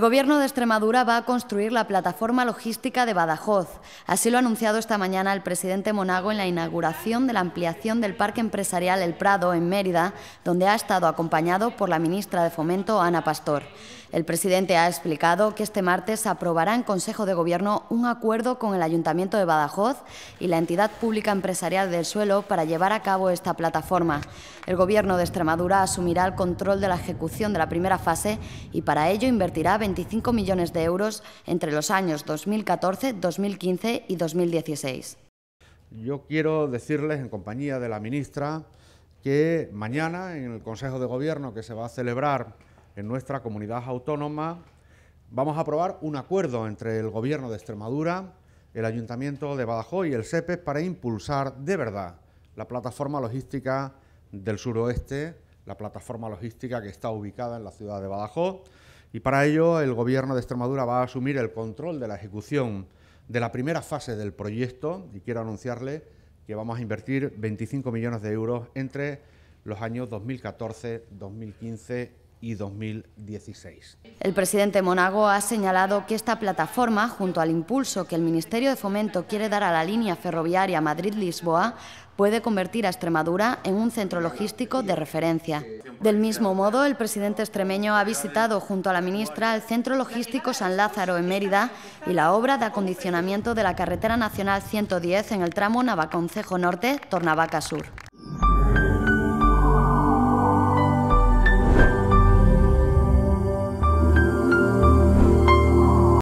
El Gobierno de Extremadura va a construir la plataforma logística de Badajoz. Así lo ha anunciado esta mañana el presidente Monago en la inauguración de la ampliación del Parque Empresarial El Prado en Mérida, donde ha estado acompañado por la ministra de Fomento, Ana Pastor. El presidente ha explicado que este martes aprobará en Consejo de Gobierno un acuerdo con el Ayuntamiento de Badajoz y la entidad pública empresarial del suelo para llevar a cabo esta plataforma. El Gobierno de Extremadura asumirá el control de la ejecución de la primera fase y para ello invertirá 20 25 millones de euros entre los años 2014, 2015 y 2016. Yo quiero decirles, en compañía de la ministra, que mañana en el Consejo de Gobierno que se va a celebrar en nuestra comunidad autónoma, vamos a aprobar un acuerdo entre el Gobierno de Extremadura, el Ayuntamiento de Badajoz y el SEPES para impulsar de verdad la plataforma logística del suroeste, la plataforma logística que está ubicada en la ciudad de Badajoz y para ello el Gobierno de Extremadura va a asumir el control de la ejecución de la primera fase del proyecto y quiero anunciarle que vamos a invertir 25 millones de euros entre los años 2014, 2015 y 2016. El presidente Monago ha señalado que esta plataforma, junto al impulso que el Ministerio de Fomento quiere dar a la línea ferroviaria Madrid-Lisboa, puede convertir a Extremadura en un centro logístico de referencia. Del mismo modo, el presidente extremeño ha visitado junto a la ministra el Centro Logístico San Lázaro en Mérida y la obra de acondicionamiento de la Carretera Nacional 110 en el tramo Navaconcejo Norte-Tornavaca Sur.